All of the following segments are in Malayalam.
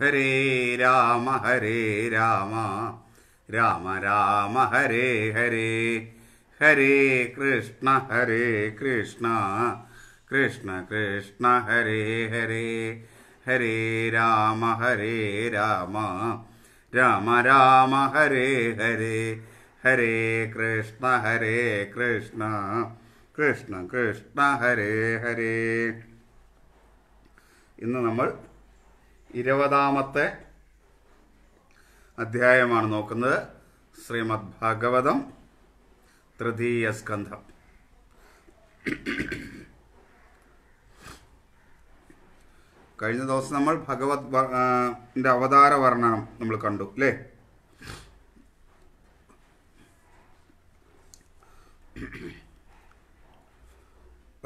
ഹരേ രാമ ഹരേ രാമ രാമ രാമ ഹരേ ഹരേ ഹരേ കൃഷ്ണ ഹരേ കൃഷ്ണ കൃഷ്ണ കൃഷ്ണ ഹരേ ഹരേ ഹരേ രാമ ഹരേ രാമ രാമ രാമ ഹരേ ഹരേ ഹരേ കൃഷ്ണ ഹരേ കൃഷ്ണ കൃഷ്ണ കൃഷ്ണ ഹരേ ഹരേ ഇന്ന് നമ്മൾ ഇരുപതാമത്തെ അധ്യായമാണ് നോക്കുന്നത് ശ്രീമദ് ഭാഗവതം തൃതീയ സ്കന്ധം കഴിഞ്ഞ ദിവസം നമ്മൾ ഭഗവത് അവതാര വർണ്ണനം നമ്മൾ കണ്ടു അല്ലേ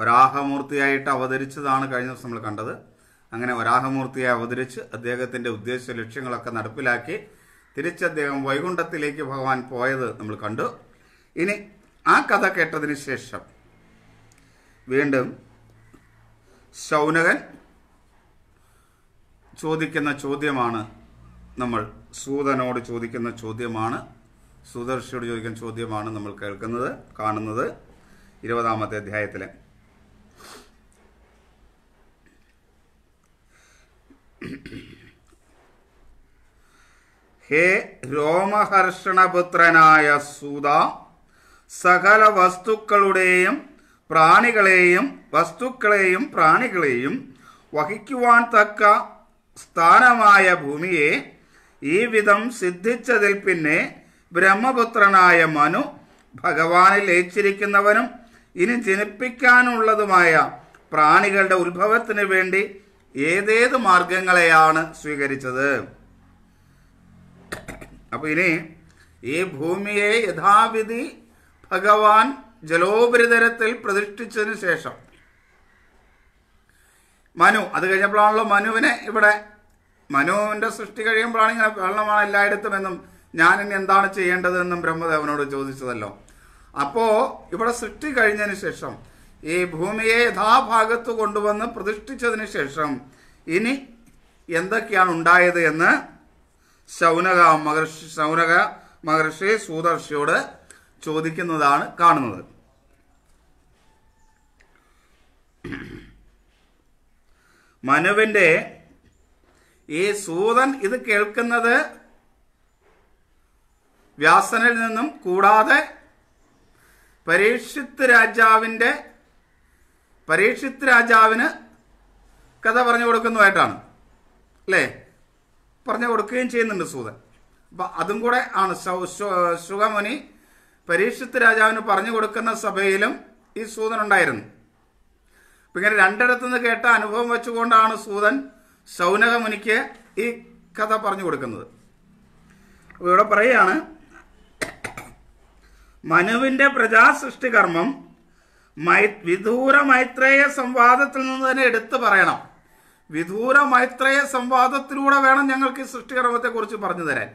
വരാഹമൂർത്തിയായിട്ട് അവതരിച്ചതാണ് കഴിഞ്ഞ ദിവസം നമ്മൾ കണ്ടത് അങ്ങനെ വരാഹമൂർത്തിയെ അവതരിച്ച് അദ്ദേഹത്തിന്റെ ഉദ്ദേശ ലക്ഷ്യങ്ങളൊക്കെ നടപ്പിലാക്കി തിരിച്ച് അദ്ദേഹം വൈകുണ്ഠത്തിലേക്ക് ഭഗവാൻ പോയത് നമ്മൾ കണ്ടു ഇനി ആ കഥ കേട്ടതിന് ശേഷം വീണ്ടും ശൗനകൻ ചോദിക്കുന്ന ചോദ്യമാണ് നമ്മൾ സൂതനോട് ചോദിക്കുന്ന ചോദ്യമാണ് സുദർശിയോട് ചോദിക്കുന്ന ചോദ്യമാണ് നമ്മൾ കേൾക്കുന്നത് കാണുന്നത് ഇരുപതാമത്തെ അധ്യായത്തിലെ ഹേ രോമഹർഷണപുത്രനായ സൂത സകല വസ്തുക്കളുടെയും പ്രാണികളെയും വസ്തുക്കളെയും പ്രാണികളെയും വഹിക്കുവാൻ തക്ക സ്ഥാനമായ ഭൂമിയെ ഈ വിധം സിദ്ധിച്ചതിൽ പിന്നെ ബ്രഹ്മപുത്രനായ മനു ഭഗവാനിൽ ലയിച്ചിരിക്കുന്നവനും ഇനി ജനിപ്പിക്കാനുള്ളതുമായ പ്രാണികളുടെ ഉത്ഭവത്തിന് വേണ്ടി ഏതേത് മാർഗങ്ങളെയാണ് സ്വീകരിച്ചത് അപ്പോൾ ഇനി ഈ ഭൂമിയെ യഥാവിധി ഭഗവാൻ ജലോപരിതലത്തിൽ പ്രതിഷ്ഠിച്ചതിന് ശേഷം മനു അത് കഴിഞ്ഞപ്പോഴാണല്ലോ മനുവിനെ ഇവിടെ മനുവിന്റെ സൃഷ്ടി കഴിയുമ്പോഴാണ് ഇങ്ങനെ വെള്ളമാണ് എല്ലായിടത്തും എന്നും ഞാൻ ഇനി എന്താണ് ചെയ്യേണ്ടതെന്നും ബ്രഹ്മദേവനോട് ചോദിച്ചതല്ലോ അപ്പോൾ ഇവിടെ സൃഷ്ടി കഴിഞ്ഞതിന് ശേഷം ഈ ഭൂമിയെ യഥാഭാഗത്ത് കൊണ്ടുവന്ന് പ്രതിഷ്ഠിച്ചതിന് ശേഷം ഇനി എന്തൊക്കെയാണ് ഉണ്ടായത് എന്ന് ശൗനക മഹർഷി ശൗനക മഹർഷി സൂദർഷിയോട് ചോദിക്കുന്നതാണ് കാണുന്നത് മനുവിന്റെ ഈ സൂതൻ ഇത് കേൾക്കുന്നത് വ്യാസനിൽ നിന്നും കൂടാതെ പരീക്ഷിത് രാജാവിന്റെ പരീക്ഷിത് രാജാവിന് കഥ പറഞ്ഞു കൊടുക്കുന്നതായിട്ടാണ് അല്ലേ പറഞ്ഞു കൊടുക്കുകയും ചെയ്യുന്നുണ്ട് സൂതൻ അപ്പൊ അതും കൂടെ ആണ് ശുഖമുനി പരീക്ഷിത് രാജാവിന് പറഞ്ഞു കൊടുക്കുന്ന സഭയിലും ഈ സൂതൻ ഉണ്ടായിരുന്നു അപ്പൊ ഇങ്ങനെ രണ്ടിടത്തു നിന്ന് കേട്ട അനുഭവം വെച്ചുകൊണ്ടാണ് സൂതൻ ശൗനക മുനിക്ക് ഈ കഥ പറഞ്ഞു കൊടുക്കുന്നത് ഇവിടെ പറയുകയാണ് മനുവിൻ്റെ പ്രജാസൃഷ്ടികർമ്മം മൈ വിദൂര മൈത്രേയ സംവാദത്തിൽ നിന്ന് തന്നെ എടുത്തു പറയണം വിദൂര മൈത്രേയ സംവാദത്തിലൂടെ വേണം ഞങ്ങൾക്ക് ഈ കുറിച്ച് പറഞ്ഞു തരാൻ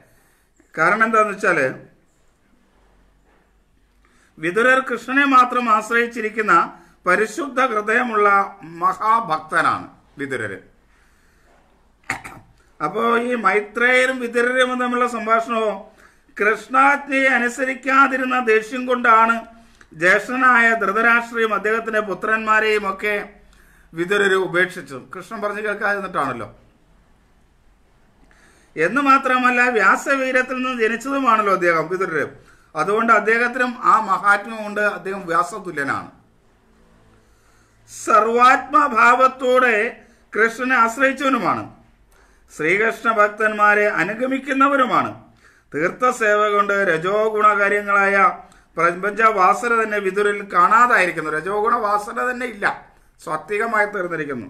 കാരണം എന്താന്ന് വെച്ചാൽ വിദുരർ കൃഷ്ണനെ മാത്രം ആശ്രയിച്ചിരിക്കുന്ന പരിശുദ്ധ ഹൃദയമുള്ള മഹാഭക്തനാണ് വിദുരര് അപ്പോൾ ഈ മൈത്രേയരും വിദുരരും തമ്മിലുള്ള സംഭാഷണവും കൃഷ്ണാജ്ഞയെ അനുസരിക്കാതിരുന്ന ദേഷ്യം കൊണ്ടാണ് ജ്യേഷ്ഠനായ ധൃതരാഷ്ട്രയും അദ്ദേഹത്തിന്റെ പുത്രന്മാരെയും ഒക്കെ വിതുരര് ഉപേക്ഷിച്ചു കൃഷ്ണൻ പറഞ്ഞു കേൾക്കാതിരുന്നിട്ടാണല്ലോ എന്ന് മാത്രമല്ല വ്യാസവീരത്തിൽ നിന്ന് ജനിച്ചതുമാണല്ലോ അദ്ദേഹം വിതുരര് അതുകൊണ്ട് അദ്ദേഹത്തിനും ആ കൊണ്ട് അദ്ദേഹം വ്യാസതുല്യനാണ് സർവാത്മഭാവത്തോടെ കൃഷ്ണനെ ആശ്രയിച്ചവനുമാണ് ശ്രീകൃഷ്ണ ഭക്തന്മാരെ അനുഗമിക്കുന്നവരുമാണ് സേവ കൊണ്ട് രജോ ഗുണകാര്യങ്ങളായ പ്രപഞ്ച വാസന തന്നെ വിതുരിൽ കാണാതായിരിക്കുന്നു രജോഗുണ വാസന തന്നെ ഇല്ല സ്വാത്വികമായി തീർന്നിരിക്കുന്നു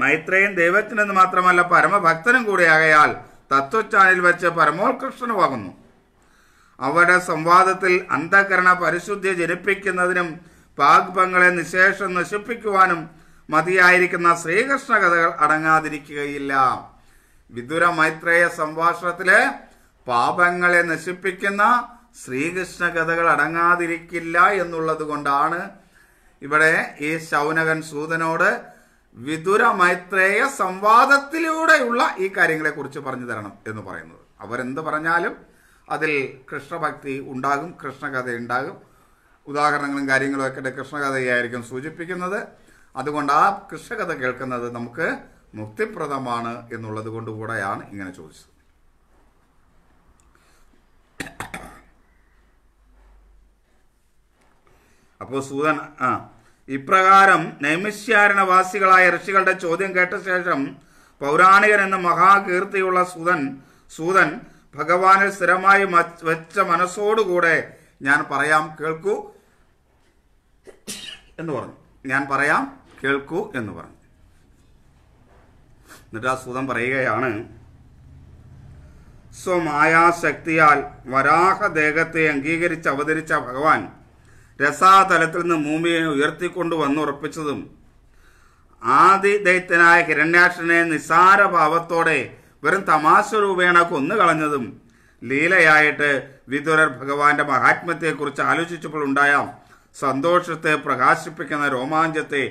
മൈത്രേയൻ ദൈവത്തിനെന്ന് മാത്രമല്ല പരമഭക്തനും കൂടിയാകയാൽ തത്വച്ചാനിൽ വെച്ച് പരമോത്കൃഷ്ടനുമാകുന്നു അവരുടെ സംവാദത്തിൽ അന്ധകരണ പരിശുദ്ധി ജനിപ്പിക്കുന്നതിനും പാഗ്ഭങ്ങളെ നിശേഷം നശിപ്പിക്കുവാനും മതിയായിരിക്കുന്ന ശ്രീകൃഷ്ണ കഥകൾ അടങ്ങാതിരിക്കുകയില്ല വിദുര മൈത്രേയ സംഭാഷണത്തിലെ പാപങ്ങളെ നശിപ്പിക്കുന്ന ശ്രീകൃഷ്ണ കഥകൾ അടങ്ങാതിരിക്കില്ല എന്നുള്ളത് കൊണ്ടാണ് ഇവിടെ ഈ ശൗനകൻ സൂതനോട് വിദുര മൈത്രേയ സംവാദത്തിലൂടെയുള്ള ഈ കാര്യങ്ങളെ കുറിച്ച് പറഞ്ഞു തരണം എന്ന് പറയുന്നത് അവരെന്ത് പറഞ്ഞാലും അതിൽ കൃഷ്ണഭക്തി ഉണ്ടാകും കൃഷ്ണകഥ ഉണ്ടാകും ഉദാഹരണങ്ങളും കാര്യങ്ങളും ഒക്കെ കൃഷ്ണകഥയായിരിക്കും സൂചിപ്പിക്കുന്നത് അതുകൊണ്ട് ആ കൃഷ്ണകഥ കേൾക്കുന്നത് നമുക്ക് മുക്തിപ്രദമാണ് എന്നുള്ളത് കൊണ്ടുകൂടെയാണ് ഇങ്ങനെ ചോദിച്ചത് അപ്പോൾ സൂതൻ ആ ഇപ്രകാരം നൈമിഷ്യാരണവാസികളായ ഋഷികളുടെ ചോദ്യം കേട്ട ശേഷം പൗരാണികൻ എന്ന മഹാകീർത്തിയുള്ള സുതൻ സൂതൻ ഭഗവാനിൽ സ്ഥിരമായി വെച്ച മനസ്സോടുകൂടെ ഞാൻ പറയാം കേൾക്കൂ എന്ന് പറഞ്ഞു ഞാൻ പറയാം കേൾക്കൂ എന്ന് പറഞ്ഞു എന്നിട്ട് ആ സൂതം പറയുകയാണ് സ്വമായാശക്തിയാൽ വരാഹദേഹത്തെ അംഗീകരിച്ച് അവതരിച്ച ഭഗവാൻ രസാതലത്തിൽ നിന്ന് ഭൂമിയെ ഉയർത്തിക്കൊണ്ടു വന്നുറപ്പിച്ചതും ദൈത്യനായ ഹിരണ്യാക്ഷനെ നിസാര ഭാവത്തോടെ വെറും തമാശ രൂപേണ കൊന്നുകളഞ്ഞതും ലീലയായിട്ട് വിദുരർ ഭഗവാന്റെ മഹാത്മ്യത്തെക്കുറിച്ച് ആലോചിച്ചപ്പോൾ ഉണ്ടായ സന്തോഷത്തെ പ്രകാശിപ്പിക്കുന്ന രോമാഞ്ചത്തെ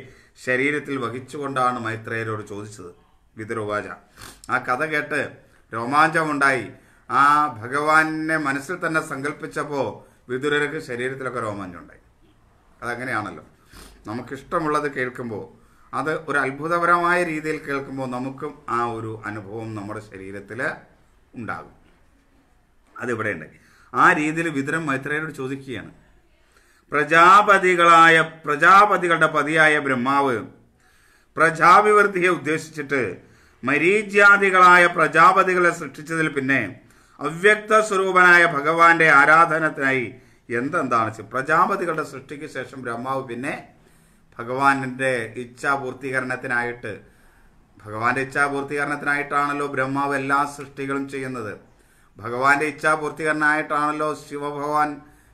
ശരീരത്തിൽ വഹിച്ചുകൊണ്ടാണ് മൈത്രേയരോട് ചോദിച്ചത് വിദുരോവാച ആ കഥ കേട്ട് രോമാഞ്ചമുണ്ടായി ആ ഭഗവാനെ മനസ്സിൽ തന്നെ സങ്കല്പിച്ചപ്പോൾ വിദുരർക്ക് ശരീരത്തിലൊക്കെ രോമാഞ്ചം ഉണ്ടായി അതങ്ങനെയാണല്ലോ നമുക്കിഷ്ടമുള്ളത് കേൾക്കുമ്പോൾ അത് ഒരു അത്ഭുതപരമായ രീതിയിൽ കേൾക്കുമ്പോൾ നമുക്കും ആ ഒരു അനുഭവം നമ്മുടെ ശരീരത്തിൽ ഉണ്ടാകും അതിവിടെ ഉണ്ട് ആ രീതിയിൽ വിതുരൻ മൈത്രയോട് ചോദിക്കുകയാണ് പ്രജാപതികളായ പ്രജാപതികളുടെ പതിയായ ബ്രഹ്മാവ് പ്രജാഭിവൃദ്ധിയെ ഉദ്ദേശിച്ചിട്ട് മരീജ്യാദികളായ പ്രജാപതികളെ സൃഷ്ടിച്ചതിൽ പിന്നെ അവ്യക്ത സ്വരൂപനായ ഭഗവാന്റെ ആരാധനത്തിനായി എന്തെന്താണ് പ്രജാപതികളുടെ സൃഷ്ടിക്ക് ശേഷം ബ്രഹ്മാവ് പിന്നെ ഭഗവാന്റെ ഇച്ഛാപൂർത്തീകരണത്തിനായിട്ട് ഭഗവാന്റെ ഇച്ഛാപൂർത്തീകരണത്തിനായിട്ടാണല്ലോ ബ്രഹ്മാവ് എല്ലാ സൃഷ്ടികളും ചെയ്യുന്നത് ഭഗവാന്റെ ഇച്ഛാപൂർത്തീകരണമായിട്ടാണല്ലോ ശിവഭഗവാൻ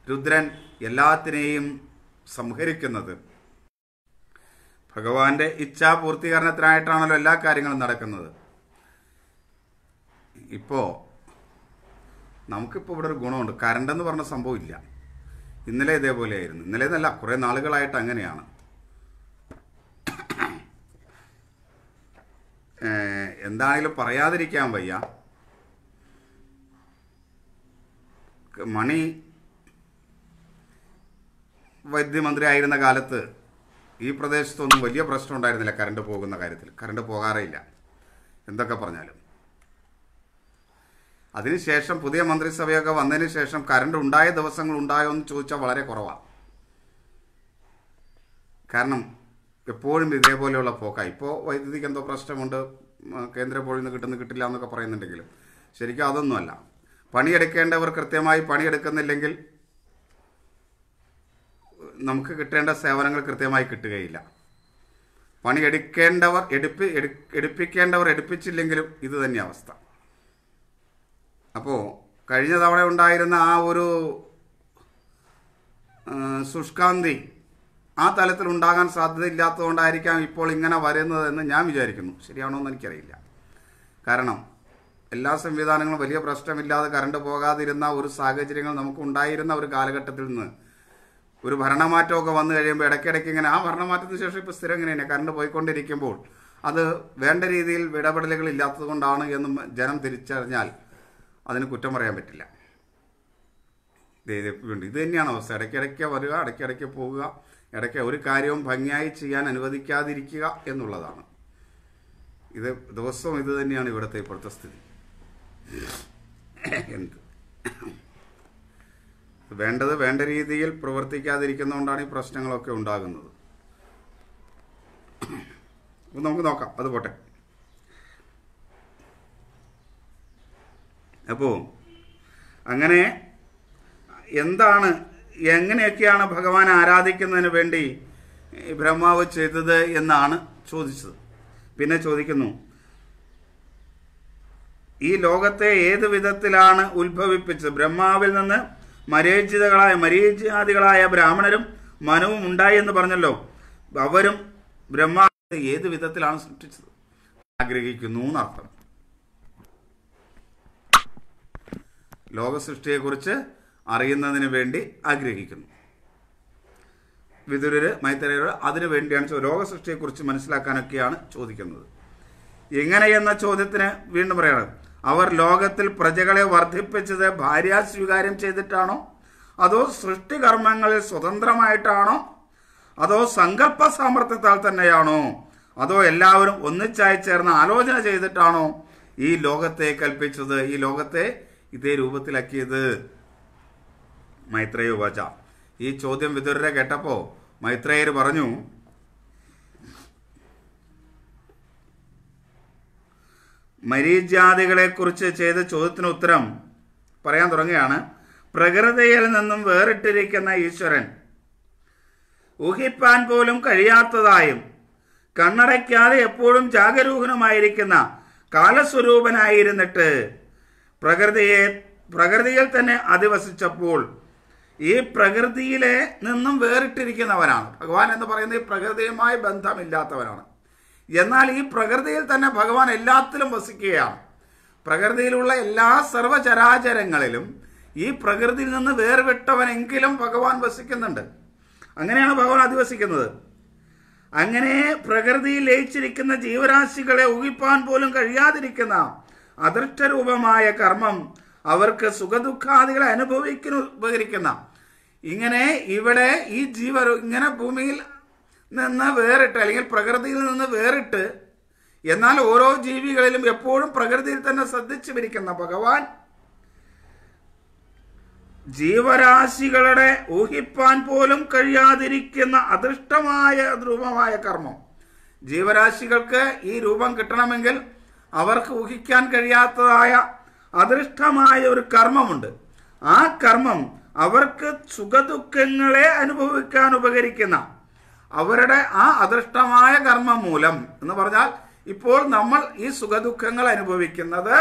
രുദ്രൻ എല്ലാത്തിനെയും സംഹരിക്കുന്നത് ഭഗവാന്റെ ഇച്ഛാപൂർത്തീകരണത്തിനായിട്ടാണല്ലോ എല്ലാ കാര്യങ്ങളും നടക്കുന്നത് ഇപ്പോ നമുക്കിപ്പോൾ ഇവിടെ ഒരു ഗുണമുണ്ട് കറണ്ട് എന്ന് പറഞ്ഞ സംഭവം ഇല്ല ഇന്നലെ ഇതേപോലെയായിരുന്നു ആയിരുന്നു ഇന്നലെ എന്നല്ല കുറേ നാളുകളായിട്ട് അങ്ങനെയാണ് എന്താണെങ്കിലും പറയാതിരിക്കാൻ വയ്യ മണി വൈദ്യുതി ആയിരുന്ന കാലത്ത് ഈ പ്രദേശത്തൊന്നും വലിയ പ്രശ്നം ഉണ്ടായിരുന്നില്ല കറണ്ട് പോകുന്ന കാര്യത്തിൽ കറണ്ട് പോകാറേ ഇല്ല എന്തൊക്കെ പറഞ്ഞാലും അതിനുശേഷം പുതിയ മന്ത്രിസഭയൊക്കെ വന്നതിന് ശേഷം കറണ്ട് ഉണ്ടായ ദിവസങ്ങൾ ഉണ്ടായോ എന്ന് ചോദിച്ചാൽ വളരെ കുറവാണ് കാരണം എപ്പോഴും ഇതേപോലെയുള്ള പോക്കാണ് ഇപ്പോൾ വൈദ്യുതിക്ക് എന്തോ പ്രശ്നമുണ്ട് കേന്ദ്ര പോളിൽ നിന്ന് കിട്ടുന്ന കിട്ടില്ല എന്നൊക്കെ പറയുന്നുണ്ടെങ്കിലും ശരിക്കും അതൊന്നുമല്ല പണിയെടുക്കേണ്ടവർ കൃത്യമായി പണിയെടുക്കുന്നില്ലെങ്കിൽ നമുക്ക് കിട്ടേണ്ട സേവനങ്ങൾ കൃത്യമായി കിട്ടുകയില്ല പണിയെടുക്കേണ്ടവർ എടുപ്പി എടുപ്പിക്കേണ്ടവർ എടുപ്പിച്ചില്ലെങ്കിലും ഇത് തന്നെ അവസ്ഥ അപ്പോൾ കഴിഞ്ഞ തവണ ഉണ്ടായിരുന്ന ആ ഒരു ശുഷ്കാന്തി ആ തലത്തിൽ ഉണ്ടാകാൻ സാധ്യതയില്ലാത്തതുകൊണ്ടായിരിക്കാം ഇപ്പോൾ ഇങ്ങനെ വരുന്നതെന്ന് ഞാൻ വിചാരിക്കുന്നു ശരിയാണോ എന്ന് എനിക്കറിയില്ല കാരണം എല്ലാ സംവിധാനങ്ങളും വലിയ പ്രശ്നമില്ലാതെ കറണ്ട് പോകാതിരുന്ന ഒരു സാഹചര്യങ്ങൾ നമുക്ക് ഉണ്ടായിരുന്ന ഒരു കാലഘട്ടത്തിൽ നിന്ന് ഒരു ഭരണമാറ്റമൊക്കെ വന്നു കഴിയുമ്പോൾ ഇടയ്ക്കിടയ്ക്ക് ഇങ്ങനെ ആ ഭരണമാറ്റത്തിന് ശേഷം ഇപ്പോൾ സ്ഥിരം ഇങ്ങനെ തന്നെ കറണ്ട് പോയിക്കൊണ്ടിരിക്കുമ്പോൾ അത് വേണ്ട രീതിയിൽ ഇടപെടലുകൾ ഇല്ലാത്തതുകൊണ്ടാണ് എന്നും ജനം തിരിച്ചറിഞ്ഞാൽ അതിന് കുറ്റം പറയാൻ പറ്റില്ല ഇത് തന്നെയാണ് അവസ്ഥ ഇടയ്ക്കിടയ്ക്ക് വരിക ഇടയ്ക്കിടയ്ക്ക് പോവുക ഇടയ്ക്ക് ഒരു കാര്യവും ഭംഗിയായി ചെയ്യാൻ അനുവദിക്കാതിരിക്കുക എന്നുള്ളതാണ് ഇത് ദിവസവും ഇത് തന്നെയാണ് ഇവിടുത്തെ ഇപ്പോഴത്തെ സ്ഥിതി എന്ത് വേണ്ടത് വേണ്ട രീതിയിൽ പ്രവർത്തിക്കാതിരിക്കുന്നതുകൊണ്ടാണ് ഈ പ്രശ്നങ്ങളൊക്കെ ഉണ്ടാകുന്നത് നമുക്ക് നോക്കാം അത് പോട്ടെ അപ്പോൾ അങ്ങനെ എന്താണ് എങ്ങനെയൊക്കെയാണ് ഭഗവാൻ ആരാധിക്കുന്നതിന് വേണ്ടി ബ്രഹ്മാവ് ചെയ്തത് എന്നാണ് ചോദിച്ചത് പിന്നെ ചോദിക്കുന്നു ഈ ലോകത്തെ ഏത് വിധത്തിലാണ് ഉത്ഭവിപ്പിച്ചത് ബ്രഹ്മാവിൽ നിന്ന് മരീചിതകളായ മരീചാദികളായ ബ്രാഹ്മണരും മനവും ഉണ്ടായി എന്ന് പറഞ്ഞല്ലോ അവരും ബ്രഹ്മാവിനെ ഏത് വിധത്തിലാണ് സൃഷ്ടിച്ചത് ആഗ്രഹിക്കുന്നു എന്നർത്ഥം ലോകസൃഷ്ടിയെക്കുറിച്ച് അറിയുന്നതിന് വേണ്ടി ആഗ്രഹിക്കുന്നു വിതുരര് മൈത്രിയർ അതിനു വേണ്ടിയാണ് ലോകസൃഷ്ടിയെക്കുറിച്ച് മനസ്സിലാക്കാനൊക്കെയാണ് ചോദിക്കുന്നത് എങ്ങനെയെന്ന ചോദ്യത്തിന് വീണ്ടും പറയണം അവർ ലോകത്തിൽ പ്രജകളെ വർദ്ധിപ്പിച്ചത് ഭാര്യ സ്വീകാര്യം ചെയ്തിട്ടാണോ അതോ സൃഷ്ടികർമ്മങ്ങളിൽ സ്വതന്ത്രമായിട്ടാണോ അതോ സങ്കല്പ സാമർഥ്യത്താൽ തന്നെയാണോ അതോ എല്ലാവരും ഒന്നിച്ചായി ചേർന്ന് ആലോചന ചെയ്തിട്ടാണോ ഈ ലോകത്തെ കൽപ്പിച്ചത് ഈ ലോകത്തെ ഇതേ രൂപത്തിലാക്കിയത് മൈത്രേയ ഉപാച ഈ ചോദ്യം വിദുരരെ കേട്ടപ്പോൾ മൈത്രേയർ പറഞ്ഞു കുറിച്ച് ചെയ്ത ചോദ്യത്തിന് ഉത്തരം പറയാൻ തുടങ്ങുകയാണ് പ്രകൃതിയിൽ നിന്നും വേറിട്ടിരിക്കുന്ന ഈശ്വരൻ ഊഹിപ്പാൻ പോലും കഴിയാത്തതായും കണ്ണടയ്ക്കാതെ എപ്പോഴും ജാഗരൂകനുമായിരിക്കുന്ന കാലസ്വരൂപനായിരുന്നിട്ട് പ്രകൃതിയെ പ്രകൃതിയിൽ തന്നെ അധിവസിച്ചപ്പോൾ ഈ പ്രകൃതിയിലെ നിന്നും വേറിട്ടിരിക്കുന്നവനാണ് ഭഗവാൻ എന്ന് പറയുന്നത് ഈ പ്രകൃതിയുമായി ബന്ധമില്ലാത്തവനാണ് എന്നാൽ ഈ പ്രകൃതിയിൽ തന്നെ ഭഗവാൻ എല്ലാത്തിലും വസിക്കുകയാണ് പ്രകൃതിയിലുള്ള എല്ലാ സർവചരാചരങ്ങളിലും ഈ പ്രകൃതിയിൽ നിന്ന് വേർവിട്ടവനെങ്കിലും ഭഗവാൻ വസിക്കുന്നുണ്ട് അങ്ങനെയാണ് ഭഗവാൻ അധിവസിക്കുന്നത് അങ്ങനെ പ്രകൃതിയിൽ ലയിച്ചിരിക്കുന്ന ജീവരാശികളെ ഊഹിപ്പാൻ പോലും കഴിയാതിരിക്കുന്ന അദൃഷ്ടരൂപമായ കർമ്മം അവർക്ക് സുഖദുഃഖാദികളെ അനുഭവിക്കുന്നു ഉപകരിക്കുന്ന ഇങ്ങനെ ഇവിടെ ഈ ജീവ ഇങ്ങനെ ഭൂമിയിൽ നിന്ന് വേറിട്ട് അല്ലെങ്കിൽ പ്രകൃതിയിൽ നിന്ന് വേറിട്ട് എന്നാൽ ഓരോ ജീവികളിലും എപ്പോഴും പ്രകൃതിയിൽ തന്നെ ശ്രദ്ധിച്ചു പിരിക്കുന്ന ഭഗവാൻ ജീവരാശികളുടെ ഊഹിപ്പാൻ പോലും കഴിയാതിരിക്കുന്ന അദൃഷ്ടമായ രൂപമായ കർമ്മം ജീവരാശികൾക്ക് ഈ രൂപം കിട്ടണമെങ്കിൽ അവർക്ക് ഊഹിക്കാൻ കഴിയാത്തതായ അദൃഷ്ടമായ ഒരു കർമ്മമുണ്ട് ആ കർമ്മം അവർക്ക് സുഖദുഃഖങ്ങളെ അനുഭവിക്കാൻ ഉപകരിക്കുന്ന അവരുടെ ആ അദൃഷ്ടമായ കർമ്മം മൂലം എന്ന് പറഞ്ഞാൽ ഇപ്പോൾ നമ്മൾ ഈ സുഖദുഃഖങ്ങൾ അനുഭവിക്കുന്നത്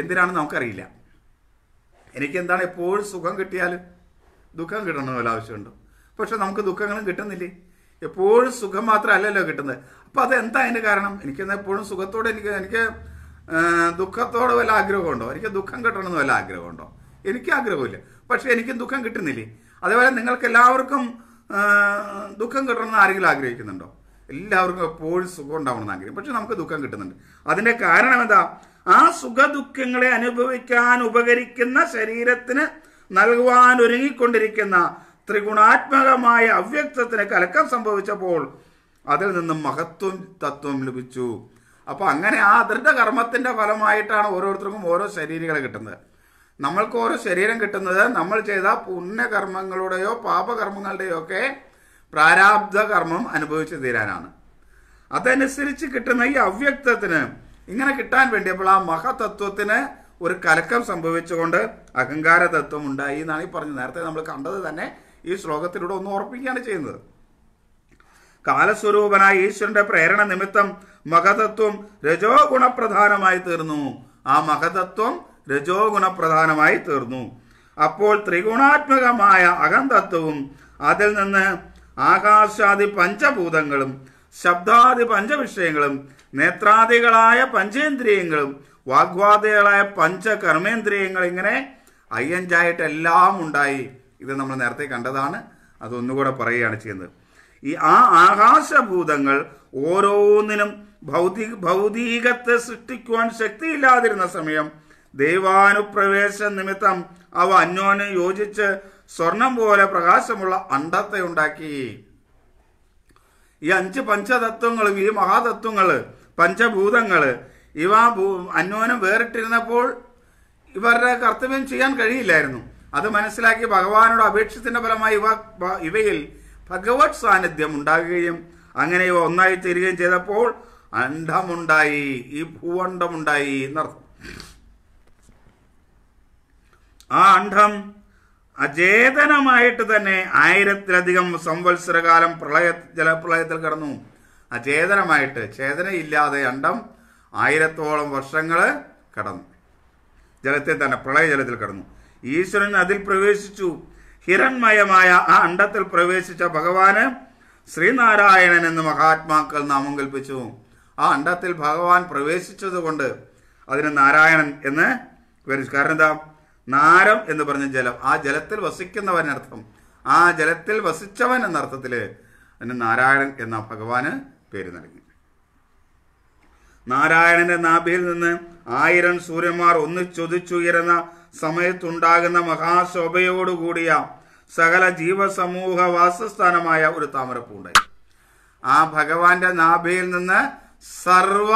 എന്തിനാണെന്ന് നമുക്കറിയില്ല എനിക്ക് എന്താണ് എപ്പോഴും സുഖം കിട്ടിയാൽ ദുഃഖം കിട്ടണമല്ലോ ആവശ്യമുണ്ട് പക്ഷെ നമുക്ക് ദുഃഖങ്ങളും കിട്ടുന്നില്ലേ എപ്പോഴും സുഖം മാത്രമല്ലല്ലോ കിട്ടുന്നത് അപ്പോൾ എന്താ അതിൻ്റെ കാരണം എനിക്കെന്നാൽ എപ്പോഴും സുഖത്തോടെ എനിക്ക് എനിക്ക് ദുഃഖത്തോടെ വല്ല ആഗ്രഹമുണ്ടോ എനിക്ക് ദുഃഖം കിട്ടണമെന്ന് വല്ല ആഗ്രഹമുണ്ടോ എനിക്ക് ആഗ്രഹമില്ല പക്ഷേ എനിക്കും ദുഃഖം കിട്ടുന്നില്ലേ അതേപോലെ നിങ്ങൾക്ക് എല്ലാവർക്കും ദുഃഖം കിട്ടണമെന്ന് ആരെങ്കിലും ആഗ്രഹിക്കുന്നുണ്ടോ എല്ലാവർക്കും എപ്പോഴും സുഖം ഉണ്ടാവണമെന്ന് ആഗ്രഹം പക്ഷെ നമുക്ക് ദുഃഖം കിട്ടുന്നുണ്ട് അതിന്റെ കാരണം എന്താ ആ സുഖ ദുഃഖങ്ങളെ അനുഭവിക്കാൻ ഉപകരിക്കുന്ന ശരീരത്തിന് നൽകുവാൻ ഒരുങ്ങിക്കൊണ്ടിരിക്കുന്ന ത്രിഗുണാത്മകമായ അവ്യക്തത്തിന് കലക്കം സംഭവിച്ചപ്പോൾ അതിൽ നിന്നും മഹത്വം തത്വം ലഭിച്ചു അപ്പോൾ അങ്ങനെ ആ അതിർത്ത കർമ്മത്തിന്റെ ഫലമായിട്ടാണ് ഓരോരുത്തർക്കും ഓരോ ശരീരങ്ങൾ കിട്ടുന്നത് നമ്മൾക്ക് ഓരോ ശരീരം കിട്ടുന്നത് നമ്മൾ ചെയ്ത പുണ്യകർമ്മങ്ങളുടെയോ പാപകർമ്മങ്ങളുടെയോ ഒക്കെ പ്രാരാബ്ധ കർമ്മം അനുഭവിച്ചു തീരാനാണ് അതനുസരിച്ച് കിട്ടുന്ന ഈ അവ്യക്തത്തിന് ഇങ്ങനെ കിട്ടാൻ വേണ്ടി അപ്പോൾ ആ മഹത്തത്വത്തിന് ഒരു കലക്കം സംഭവിച്ചുകൊണ്ട് അഹങ്കാര തത്വം ഉണ്ടായി എന്നാണ് ഈ പറഞ്ഞത് നേരത്തെ നമ്മൾ കണ്ടത് തന്നെ ഈ ശ്ലോകത്തിലൂടെ ഒന്ന് ഓർപ്പിക്കുകയാണ് ചെയ്യുന്നത് കാലസ്വരൂപനായ ഈശ്വരന്റെ പ്രേരണ നിമിത്തം മഹതത്വം രജോ ഗുണപ്രധാനമായി തീർന്നു ആ മഹതത്വം രജോ ഗുണപ്രധാനമായി തീർന്നു അപ്പോൾ ത്രിഗുണാത്മകമായ അകന്തത്വവും അതിൽ നിന്ന് ആകാശാദി പഞ്ചഭൂതങ്ങളും ശബ്ദാദി പഞ്ചവിഷയങ്ങളും നേത്രാദികളായ പഞ്ചേന്ദ്രിയങ്ങളും വാഗ്വാദികളായ പഞ്ചകർമ്മേന്ദ്രിയങ്ങളും ഇങ്ങനെ അയ്യഞ്ചായിട്ടെല്ലാം ഉണ്ടായി ഇത് നമ്മൾ നേരത്തെ കണ്ടതാണ് അതൊന്നുകൂടെ പറയുകയാണ് ചെയ്യുന്നത് ഈ ആ ആകാശഭൂതങ്ങൾ ഓരോന്നിനും ഭൗതിക ഭൗതികത്തെ സൃഷ്ടിക്കുവാൻ ശക്തിയില്ലാതിരുന്ന സമയം ദൈവാനുപ്രവേശ നിമിത്തം അവ അന്യോന് യോജിച്ച് സ്വർണം പോലെ പ്രകാശമുള്ള അണ്ടത്തെ ഉണ്ടാക്കി ഈ അഞ്ച് പഞ്ചതത്വങ്ങളും ഈ മഹാതത്വങ്ങള് പഞ്ചഭൂതങ്ങള് ഇവ അന്യോന്യം വേറിട്ടിരുന്നപ്പോൾ ഇവരുടെ കർത്തവ്യം ചെയ്യാൻ കഴിയില്ലായിരുന്നു അത് മനസ്സിലാക്കി ഭഗവാനോട് അപേക്ഷത്തിന്റെ ഫലമായി ഇവ ഇവയിൽ ഭഗവത് സാന്നിധ്യം ഉണ്ടാകുകയും അങ്ങനെ ഇവ ഒന്നായി തീരുകയും ചെയ്തപ്പോൾ അണ്ഡമുണ്ടായി ഈ ഭൂവണ്ഡമുണ്ടായി എന്നർത്ഥം ആ അണ്ഡം അചേതനമായിട്ട് തന്നെ ആയിരത്തിലധികം സംവത്സരകാലം പ്രളയ ജലപ്രളയത്തിൽ കടന്നു അചേതനമായിട്ട് ചേതനയില്ലാതെ അണ്ടം ആയിരത്തോളം വർഷങ്ങൾ കടന്നു ജലത്തിൽ തന്നെ പ്രളയ ജലത്തിൽ കടന്നു ഈശ്വരൻ അതിൽ പ്രവേശിച്ചു ഹിരൺമയമായ ആ അണ്ടത്തിൽ പ്രവേശിച്ച ഭഗവാന് ശ്രീനാരായണൻ എന്ന് മഹാത്മാക്കൾ നാമം കൽപ്പിച്ചു ആ അണ്ടത്തിൽ ഭഗവാൻ പ്രവേശിച്ചതുകൊണ്ട് അതിന് നാരായണൻ എന്ന് വിവരിച്ചു കാരണം എന്താ നാരം എന്ന് പറഞ്ഞ ജലം ആ ജലത്തിൽ വസിക്കുന്നവനർത്ഥം ആ ജലത്തിൽ വസിച്ചവൻ എന്നർത്ഥത്തിൽ അതിന് നാരായണൻ എന്ന ഭഗവാന് പേര് നൽകി നാരായണന്റെ നാഭിയിൽ നിന്ന് ആയിരം സൂര്യന്മാർ ഒന്നിച്ചൊതിച്ചുയരുന്ന സമയത്തുണ്ടാകുന്ന മഹാശോഭയോടുകൂടിയ സകല ജീവസമൂഹ വാസസ്ഥാനമായ ഒരു താമരപ്പൂണ്ട് ആ ഭഗവാന്റെ നാഭയിൽ നിന്ന് സർവ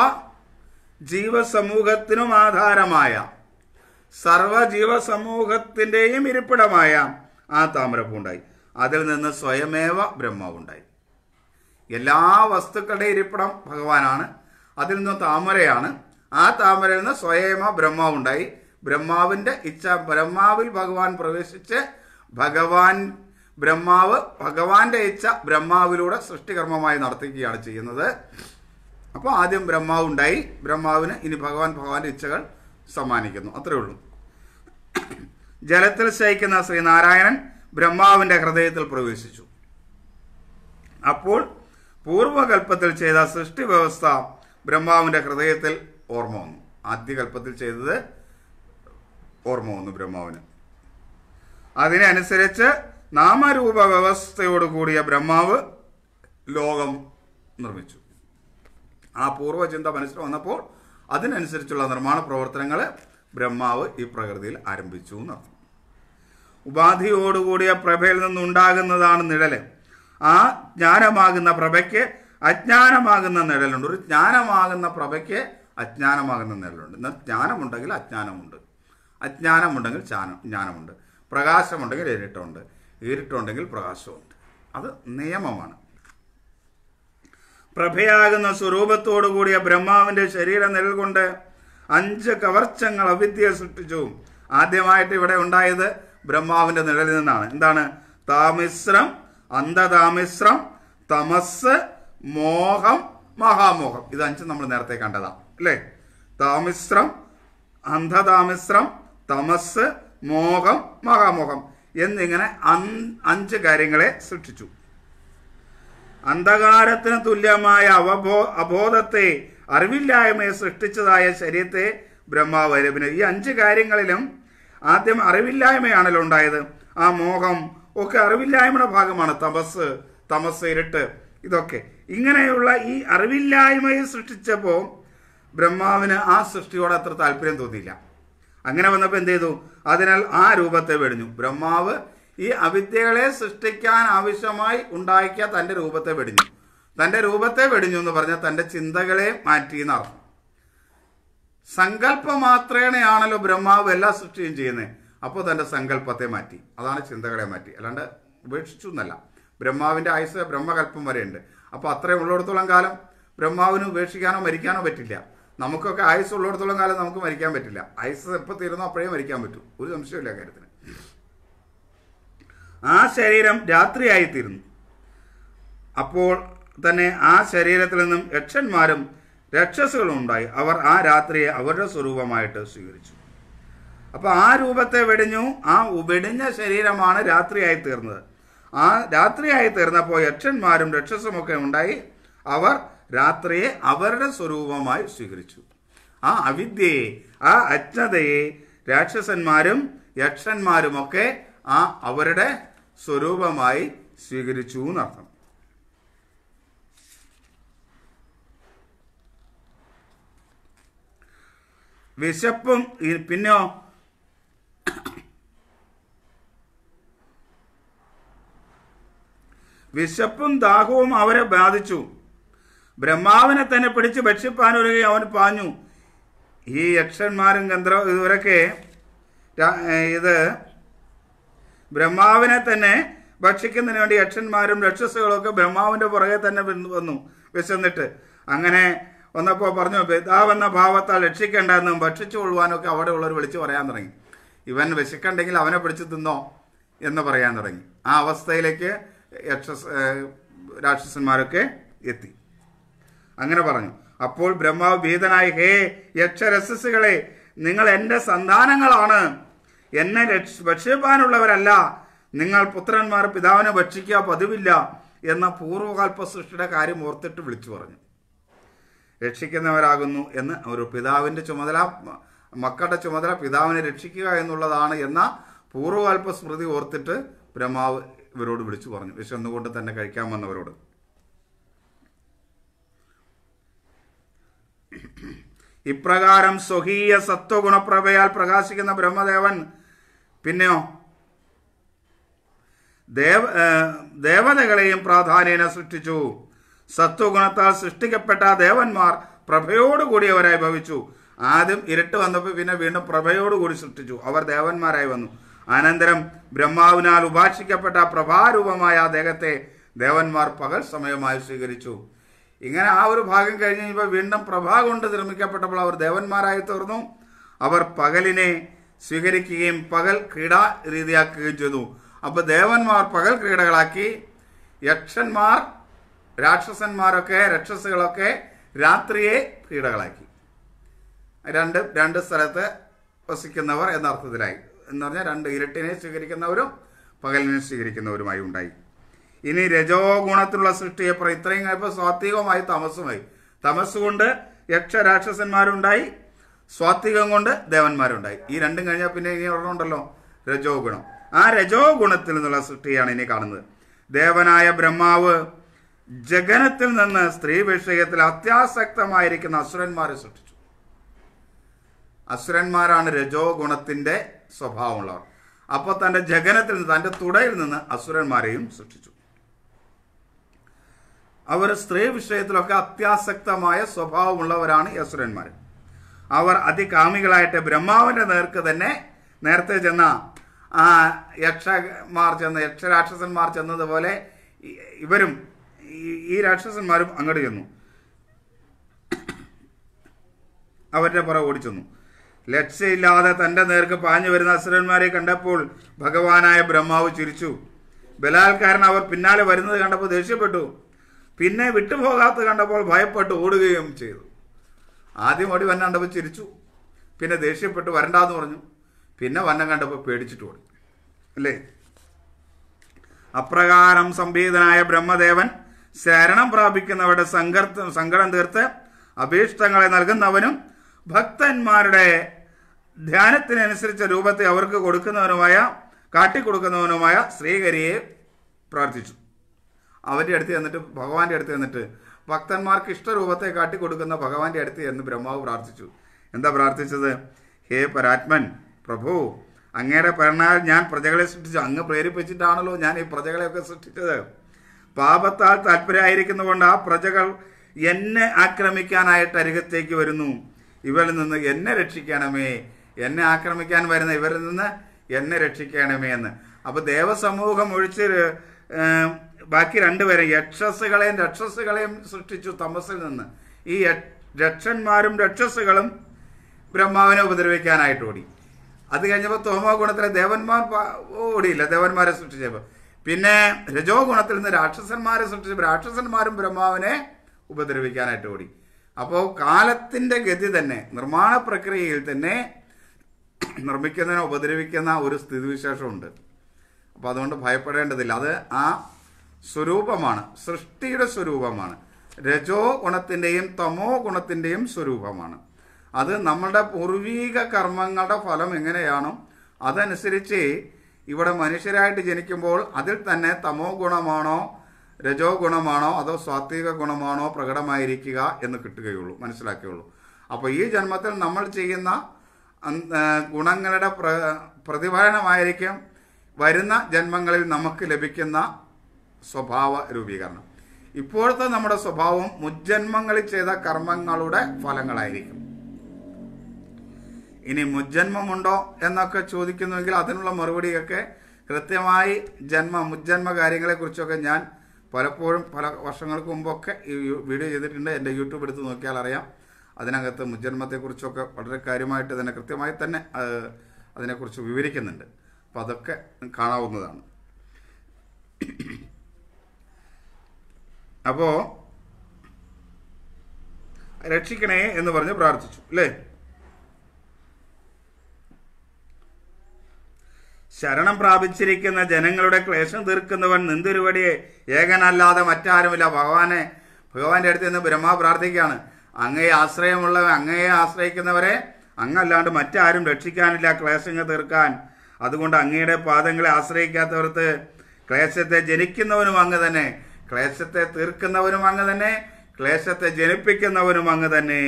ജീവസമൂഹത്തിനും ആധാരമായ സർവ ജീവസമൂഹത്തിന്റെയും ഇരിപ്പിടമായ ആ താമരപ്പൂണ്ടായി അതിൽ നിന്ന് സ്വയമേവ ബ്രഹ്മാവുണ്ടായി എല്ലാ വസ്തുക്കളുടെ ഇരിപ്പിടം ഭഗവാനാണ് അതിൽ നിന്ന് താമരയാണ് ആ താമരയിൽ നിന്ന് സ്വയമേവ ബ്രഹ്മാവുണ്ടായി ബ്രഹ്മാവിന്റെ ഇച്ഛ ബ്രഹ്മാവിൽ ഭഗവാൻ പ്രവേശിച്ച് ഭഗവാൻ ബ്രഹ്മാവ് ഭഗവാന്റെ ഇച്ഛ ബ്രഹ്മാവിലൂടെ സൃഷ്ടികർമ്മമായി നടത്തുകയാണ് ചെയ്യുന്നത് അപ്പോൾ ആദ്യം ബ്രഹ്മാവ് ഉണ്ടായി ബ്രഹ്മാവിന് ഇനി ഭഗവാൻ ഭഗവാന്റെ ഇച്ഛകൾ സമ്മാനിക്കുന്നു അത്രേ ഉള്ളൂ ജലത്തിൽ ശയിക്കുന്ന ശ്രീനാരായണൻ ബ്രഹ്മാവിന്റെ ഹൃദയത്തിൽ പ്രവേശിച്ചു അപ്പോൾ പൂർവകൽപ്പത്തിൽ ചെയ്ത സൃഷ്ടി വ്യവസ്ഥ ബ്രഹ്മാവിന്റെ ഹൃദയത്തിൽ ഓർമ്മ വന്നു ആദ്യകൽപ്പത്തിൽ ചെയ്തത് ഓർമ്മ വന്നു ബ്രഹ്മാവിന് അതിനനുസരിച്ച് നാമരൂപ വ്യവസ്ഥയോട് കൂടിയ ബ്രഹ്മാവ് ലോകം നിർമ്മിച്ചു ആ പൂർവചിന്ത മനസ്സിൽ വന്നപ്പോൾ അതിനനുസരിച്ചുള്ള നിർമ്മാണ പ്രവർത്തനങ്ങൾ ബ്രഹ്മാവ് ഈ പ്രകൃതിയിൽ ആരംഭിച്ചു എന്നർത്ഥം ഉപാധിയോടുകൂടിയ പ്രഭയിൽ നിന്നുണ്ടാകുന്നതാണ് നിഴല് ആ ജ്ഞാനമാകുന്ന പ്രഭയ്ക്ക് അജ്ഞാനമാകുന്ന നിഴലുണ്ട് ഒരു ജ്ഞാനമാകുന്ന പ്രഭയ്ക്ക് അജ്ഞാനമാകുന്ന നിഴലുണ്ട് എന്നാൽ ജ്ഞാനമുണ്ടെങ്കിൽ അജ്ഞാനമുണ്ട് അജ്ഞാനമുണ്ടെങ്കിൽ ജാനം ജ്ഞാനമുണ്ട് പ്രകാശമുണ്ടെങ്കിൽ ഇരുട്ടുണ്ട് ഇരുട്ടുണ്ടെങ്കിൽ പ്രകാശമുണ്ട് അത് നിയമമാണ് പ്രഭയാകുന്ന സ്വരൂപത്തോടുകൂടിയ ബ്രഹ്മാവിന്റെ ശരീരം നിലകൊണ്ട് അഞ്ച് കവർച്ചങ്ങൾ അവിദ്യ സൃഷ്ടിച്ചു ആദ്യമായിട്ട് ഇവിടെ ഉണ്ടായത് ബ്രഹ്മാവിന്റെ നിഴലിൽ നിന്നാണ് എന്താണ് താമിശ്രം അന്ധതാമിശ്രം തമസ് മോഹം മഹാമോഹം ഇത് അഞ്ച് നമ്മൾ നേരത്തെ കണ്ടതാണ് അല്ലേ താമിശ്രം അന്ധതാമിശ്രം തമസ് മോഹം മഹാമോഹം എന്നിങ്ങനെ അഞ്ച് കാര്യങ്ങളെ സൃഷ്ടിച്ചു അന്ധകാരത്തിന് തുല്യമായ അവബോ അബോധത്തെ അറിവില്ലായ്മയെ സൃഷ്ടിച്ചതായ ശരീരത്തെ ബ്രഹ്മാവ് അരഭിനവ് ഈ അഞ്ച് കാര്യങ്ങളിലും ആദ്യം അറിവില്ലായ്മയാണല്ലോ ഉണ്ടായത് ആ മോഹം ഒക്കെ അറിവില്ലായ്മയുടെ ഭാഗമാണ് തമസ് തമസ് ഇരുട്ട് ഇതൊക്കെ ഇങ്ങനെയുള്ള ഈ അറിവില്ലായ്മയെ സൃഷ്ടിച്ചപ്പോൾ ബ്രഹ്മാവിന് ആ സൃഷ്ടിയോട് അത്ര താല്പര്യം തോന്നിയില്ല അങ്ങനെ വന്നപ്പോൾ എന്ത് ചെയ്തു അതിനാൽ ആ രൂപത്തെ വെടിഞ്ഞു ബ്രഹ്മാവ് ഈ അവിദ്യകളെ സൃഷ്ടിക്കാൻ ആവശ്യമായി ഉണ്ടാക്കിയ തൻ്റെ രൂപത്തെ വെടിഞ്ഞു തൻ്റെ രൂപത്തെ വെടിഞ്ഞു എന്ന് പറഞ്ഞാൽ തൻ്റെ ചിന്തകളെ മാറ്റി എന്നർത്ഥം മാത്രേണയാണല്ലോ ബ്രഹ്മാവ് എല്ലാ സൃഷ്ടിയും ചെയ്യുന്നത് അപ്പോൾ തൻ്റെ സങ്കല്പത്തെ മാറ്റി അതാണ് ചിന്തകളെ മാറ്റി അല്ലാണ്ട് ഉപേക്ഷിച്ചു എന്നല്ല ബ്രഹ്മാവിൻ്റെ ആയുസ് ബ്രഹ്മകല്പം വരെയുണ്ട് അപ്പോൾ അത്രയും ഉള്ളിടത്തോളം കാലം ബ്രഹ്മാവിന് ഉപേക്ഷിക്കാനോ മരിക്കാനോ പറ്റില്ല നമുക്കൊക്കെ ആയുസ് ഉള്ളിടത്തോളം കാലം നമുക്ക് മരിക്കാൻ പറ്റില്ല ആയുസ് എപ്പോൾ തീരുന്നോ അപ്പോഴേ മരിക്കാൻ പറ്റും ഒരു സംശയമില്ല കാര്യത്തിന് ആ ശരീരം രാത്രിയായി തീരുന്നു അപ്പോൾ തന്നെ ആ ശരീരത്തിൽ നിന്നും യക്ഷന്മാരും രക്ഷസുകളും ഉണ്ടായി അവർ ആ രാത്രിയെ അവരുടെ സ്വരൂപമായിട്ട് സ്വീകരിച്ചു അപ്പോൾ ആ രൂപത്തെ വെടിഞ്ഞു ആ വെടിഞ്ഞ ശരീരമാണ് രാത്രിയായി തീർന്നത് ആ രാത്രിയായി തീർന്നപ്പോൾ യക്ഷന്മാരും രക്ഷസുമൊക്കെ ഉണ്ടായി അവർ രാത്രിയെ അവരുടെ സ്വരൂപമായി സ്വീകരിച്ചു ആ അവിദ്യയെ ആ അജ്ഞതയെ രാക്ഷസന്മാരും യക്ഷന്മാരുമൊക്കെ ആ അവരുടെ സ്വരൂപമായി സ്വീകരിച്ചു എന്നർത്ഥം വിശപ്പും പിന്നോ വിശപ്പും ദാഹവും അവരെ ബാധിച്ചു ബ്രഹ്മാവിനെ തന്നെ പിടിച്ച് ഭക്ഷിപ്പാനൊരുകയും അവൻ പാഞ്ഞു ഈ യക്ഷന്മാരും ഗന്ധർവ ഇവരൊക്കെ ഇത് ബ്രഹ്മാവിനെ തന്നെ ഭക്ഷിക്കുന്നതിന് വേണ്ടി യക്ഷന്മാരും ഒക്കെ ബ്രഹ്മാവിന്റെ പുറകെ തന്നെ വന്നു വിശന്നിട്ട് അങ്ങനെ വന്നപ്പോൾ പറഞ്ഞു പിതാവെന്ന ഭാവത്താൽ രക്ഷിക്കേണ്ടെന്നും ഭക്ഷിച്ചു കൊള്ളുവാനൊക്കെ ഉള്ളവർ വിളിച്ചു പറയാൻ തുടങ്ങി ഇവൻ വിശക്കണ്ടെങ്കിൽ അവനെ പിടിച്ചു തിന്നോ എന്ന് പറയാൻ തുടങ്ങി ആ അവസ്ഥയിലേക്ക് യക്ഷസ് രാക്ഷസന്മാരൊക്കെ എത്തി അങ്ങനെ പറഞ്ഞു അപ്പോൾ ബ്രഹ്മാവ് ഭീതനായി ഹേ യക്ഷരസസുകളെ നിങ്ങൾ എൻ്റെ സന്താനങ്ങളാണ് എന്നെ ഭക്ഷിപ്പാനുള്ളവരല്ല നിങ്ങൾ പുത്രന്മാർ പിതാവിനെ ഭക്ഷിക്കുക പതിവില്ല എന്ന പൂർവ്വകൽപ്പ സൃഷ്ടിയുടെ കാര്യം ഓർത്തിട്ട് വിളിച്ചു പറഞ്ഞു രക്ഷിക്കുന്നവരാകുന്നു എന്ന് ഒരു പിതാവിന്റെ ചുമതല മക്കളുടെ ചുമതല പിതാവിനെ രക്ഷിക്കുക എന്നുള്ളതാണ് എന്ന പൂർവ്വകൽപ്പ സ്മൃതി ഓർത്തിട്ട് ബ്രഹ്മാവ് ഇവരോട് വിളിച്ചു പറഞ്ഞു വിശന്നുകൊണ്ട് തന്നെ കഴിക്കാൻ വന്നവരോട് ഇപ്രകാരം സ്വഹീയ സത്വഗുണപ്രഭയാൽ പ്രകാശിക്കുന്ന ബ്രഹ്മദേവൻ പിന്നെയോ ദേവ ദേവതകളെയും പ്രാധാന്യേന സൃഷ്ടിച്ചു സത്വഗുണത്താൽ സൃഷ്ടിക്കപ്പെട്ട ദേവന്മാർ പ്രഭയോടുകൂടിയവരായി ഭവിച്ചു ആദ്യം ഇരട്ട് വന്നപ്പോൾ പിന്നെ വീണ്ടും പ്രഭയോടുകൂടി സൃഷ്ടിച്ചു അവർ ദേവന്മാരായി വന്നു അനന്തരം ബ്രഹ്മാവിനാൽ ഉപാക്ഷിക്കപ്പെട്ട പ്രഭാരൂപമായ ദേഹത്തെ ദേവന്മാർ പകൽ സമയമായി സ്വീകരിച്ചു ഇങ്ങനെ ആ ഒരു ഭാഗം കഴിഞ്ഞ് കഴിഞ്ഞപ്പോൾ വീണ്ടും പ്രഭാ കൊണ്ട് നിർമ്മിക്കപ്പെട്ടപ്പോൾ അവർ ദേവന്മാരായി തീർന്നു അവർ പകലിനെ സ്വീകരിക്കുകയും പകൽ ക്രീഡാ രീതിയാക്കുകയും ചെയ്തു അപ്പോൾ ദേവന്മാർ പകൽ ക്രീഡകളാക്കി യക്ഷന്മാർ രാക്ഷസന്മാരൊക്കെ രക്ഷസുകളൊക്കെ രാത്രിയെ ക്രീഡകളാക്കി രണ്ട് രണ്ട് സ്ഥലത്ത് വസിക്കുന്നവർ എന്ന അർത്ഥത്തിലായി എന്ന് പറഞ്ഞാൽ രണ്ട് ഇരട്ടിനെ സ്വീകരിക്കുന്നവരും പകലിനെ സ്വീകരിക്കുന്നവരുമായി ഉണ്ടായി ഇനി രജോ ഗുണത്തിലുള്ള സൃഷ്ടിയെ പറയും ഇത്രയും കഴിഞ്ഞപ്പോൾ സ്വാത്വികമായി തമസ്സുമായി തമസ്സുകൊണ്ട് യക്ഷരാക്ഷസന്മാരുണ്ടായി സ്വാത്വികം കൊണ്ട് ദേവന്മാരുണ്ടായി ഈ രണ്ടും കഴിഞ്ഞാൽ പിന്നെ ഇനി ഉണ്ടല്ലോ രജോ ഗുണം ആ രജോ ഗുണത്തിൽ നിന്നുള്ള സൃഷ്ടിയാണ് ഇനി കാണുന്നത് ദേവനായ ബ്രഹ്മാവ് ജഗനത്തിൽ നിന്ന് സ്ത്രീ വിഷയത്തിൽ അത്യാസക്തമായിരിക്കുന്ന അസുരന്മാരെ സൃഷ്ടിച്ചു അസുരന്മാരാണ് രജോ ഗുണത്തിന്റെ സ്വഭാവമുള്ളവർ അപ്പോൾ തന്റെ ജഗനത്തിൽ നിന്ന് തന്റെ തുടയിൽ നിന്ന് അസുരന്മാരെയും സൃഷ്ടിച്ചു അവർ സ്ത്രീ വിഷയത്തിലൊക്കെ അത്യാസക്തമായ സ്വഭാവമുള്ളവരാണ് യസുരന്മാർ അവർ അതികാമികളായിട്ട് ബ്രഹ്മാവിന്റെ നേർക്ക് തന്നെ നേരത്തെ ചെന്ന ആ യക്ഷമാർ ചെന്ന യക്ഷരാക്ഷസന്മാർ ചെന്നതുപോലെ ഇവരും ഈ രാക്ഷസന്മാരും അങ്ങോട്ട് ചെന്നു അവരുടെ പുറ ഓടിച്ചെന്നു ലക്ഷ്യമില്ലാതെ തന്റെ നേർക്ക് പാഞ്ഞു വരുന്ന അസുരന്മാരെ കണ്ടപ്പോൾ ഭഗവാനായ ബ്രഹ്മാവ് ചിരിച്ചു ബലാൽക്കാരൻ അവർ പിന്നാലെ വരുന്നത് കണ്ടപ്പോൾ ദേഷ്യപ്പെട്ടു പിന്നെ വിട്ടുപോകാത്ത കണ്ടപ്പോൾ ഭയപ്പെട്ട് ഓടുകയും ചെയ്തു ആദ്യം ഓടി വന്നം കണ്ടപ്പോൾ ചിരിച്ചു പിന്നെ ദേഷ്യപ്പെട്ട് വരണ്ടാന്ന് പറഞ്ഞു പിന്നെ വന്നെ കണ്ടപ്പോൾ പേടിച്ചിട്ട് ഓടി അല്ലേ അപ്രകാരം സംവേദനായ ബ്രഹ്മദേവൻ ശരണം പ്രാപിക്കുന്നവരുടെ സങ്കർത്ത സങ്കടം തീർത്ത് അഭീഷ്ടങ്ങളെ നൽകുന്നവനും ഭക്തന്മാരുടെ ധ്യാനത്തിനനുസരിച്ച രൂപത്തെ അവർക്ക് കൊടുക്കുന്നവനുമായ കാട്ടിക്കൊടുക്കുന്നവനുമായ ശ്രീഹരിയെ പ്രാർത്ഥിച്ചു അവൻ്റെ അടുത്ത് ചെന്നിട്ട് ഭഗവാന്റെ അടുത്ത് ചെന്നിട്ട് ഭക്തന്മാർക്ക് ഇഷ്ടരൂപത്തെ കാട്ടി കൊടുക്കുന്ന ഭഗവാന്റെ അടുത്ത് എന്ന് ബ്രഹ്മാവ് പ്രാർത്ഥിച്ചു എന്താ പ്രാർത്ഥിച്ചത് ഹേ പരാത്മൻ പ്രഭു അങ്ങയുടെ പരിണാൽ ഞാൻ പ്രജകളെ സൃഷ്ടിച്ചു അങ്ങ് പ്രേരിപ്പിച്ചിട്ടാണല്ലോ ഞാൻ ഈ പ്രജകളെയൊക്കെ സൃഷ്ടിച്ചത് പാപത്താൽ താല്പര്യമായിരിക്കുന്നതുകൊണ്ട് ആ പ്രജകൾ എന്നെ ആക്രമിക്കാനായിട്ട് അരികത്തേക്ക് വരുന്നു ഇവരിൽ നിന്ന് എന്നെ രക്ഷിക്കണമേ എന്നെ ആക്രമിക്കാൻ വരുന്ന ഇവരിൽ നിന്ന് എന്നെ രക്ഷിക്കണമേ എന്ന് അപ്പോൾ ദേവസമൂഹം ഒഴിച്ച് ബാക്കി രണ്ടുപേരെ യക്ഷസുകളെയും രക്ഷസുകളെയും സൃഷ്ടിച്ചു തമസിൽ നിന്ന് ഈ രക്ഷന്മാരും രക്ഷസുകളും ബ്രഹ്മാവിനെ ഉപദ്രവിക്കാനായിട്ട് ഓടി അത് കഴിഞ്ഞപ്പോൾ തോമോ ഗുണത്തിലെ ദേവന്മാർ ഓടിയില്ല ദേവന്മാരെ സൃഷ്ടിച്ചപ്പോൾ പിന്നെ രജോ ഗുണത്തിൽ നിന്ന് രാക്ഷസന്മാരെ സൃഷ്ടിച്ചപ്പോൾ രാക്ഷസന്മാരും ബ്രഹ്മാവിനെ ഉപദ്രവിക്കാനായിട്ട് ഓടി അപ്പോൾ കാലത്തിൻ്റെ ഗതി തന്നെ നിർമ്മാണ പ്രക്രിയയിൽ തന്നെ നിർമ്മിക്കുന്നതിനെ ഉപദ്രവിക്കുന്ന ഒരു സ്ഥിതിവിശേഷമുണ്ട് അപ്പോൾ അതുകൊണ്ട് ഭയപ്പെടേണ്ടതില്ല അത് ആ സ്വരൂപമാണ് സൃഷ്ടിയുടെ സ്വരൂപമാണ് രജോ ഗുണത്തിൻ്റെയും തമോ ഗുണത്തിൻ്റെയും സ്വരൂപമാണ് അത് നമ്മളുടെ പൂർവീക കർമ്മങ്ങളുടെ ഫലം എങ്ങനെയാണോ അതനുസരിച്ച് ഇവിടെ മനുഷ്യരായിട്ട് ജനിക്കുമ്പോൾ അതിൽ തന്നെ തമോ ഗുണമാണോ രജോ ഗുണമാണോ അതോ സ്വാത്വിക ഗുണമാണോ പ്രകടമായിരിക്കുക എന്ന് കിട്ടുകയുള്ളൂ മനസ്സിലാക്കുകയുള്ളൂ അപ്പോൾ ഈ ജന്മത്തിൽ നമ്മൾ ചെയ്യുന്ന ഗുണങ്ങളുടെ പ്ര പ്രതിഫലനമായിരിക്കും വരുന്ന ജന്മങ്ങളിൽ നമുക്ക് ലഭിക്കുന്ന സ്വഭാവ രൂപീകരണം ഇപ്പോഴത്തെ നമ്മുടെ സ്വഭാവം മുജ്ജന്മങ്ങളിൽ ചെയ്ത കർമ്മങ്ങളുടെ ഫലങ്ങളായിരിക്കും ഇനി മുജ്ജന്മമുണ്ടോ എന്നൊക്കെ ചോദിക്കുന്നുവെങ്കിൽ അതിനുള്ള മറുപടിയൊക്കെ കൃത്യമായി ജന്മ മുജ്ജന്മ കാര്യങ്ങളെക്കുറിച്ചൊക്കെ ഞാൻ പലപ്പോഴും പല വർഷങ്ങൾക്ക് മുമ്പൊക്കെ ഈ വീഡിയോ ചെയ്തിട്ടുണ്ട് എൻ്റെ യൂട്യൂബ് എടുത്ത് നോക്കിയാൽ അറിയാം അതിനകത്ത് മുജ്ജന്മത്തെക്കുറിച്ചൊക്കെ വളരെ കാര്യമായിട്ട് തന്നെ കൃത്യമായി തന്നെ അതിനെക്കുറിച്ച് വിവരിക്കുന്നുണ്ട് അപ്പം അതൊക്കെ കാണാവുന്നതാണ് അപ്പോ രക്ഷിക്കണേ എന്ന് പറഞ്ഞ് പ്രാർത്ഥിച്ചു അല്ലേ ശരണം പ്രാപിച്ചിരിക്കുന്ന ജനങ്ങളുടെ ക്ലേശം തീർക്കുന്നവൻ നിന്തിരുവടിയെ ഏകനല്ലാതെ മറ്റാരുമില്ല ഭഗവാനെ ഭഗവാന്റെ അടുത്ത് നിന്ന് ബ്രഹ്മ പ്രാർത്ഥിക്കുകയാണ് അങ്ങയെ ആശ്രയമുള്ള അങ്ങയെ ആശ്രയിക്കുന്നവരെ അങ്ങല്ലാണ്ട് മറ്റാരും രക്ഷിക്കാനില്ല ക്ലേശങ്ങൾ തീർക്കാൻ അതുകൊണ്ട് അങ്ങയുടെ പാദങ്ങളെ ആശ്രയിക്കാത്തവർക്ക് ക്ലേശത്തെ ജനിക്കുന്നവനും അങ്ങ് തന്നെ ക്ലേശത്തെ തീർക്കുന്നവനും അങ്ങ് തന്നെ ക്ലേശത്തെ ജനിപ്പിക്കുന്നവനും അങ്ങ് തന്നെ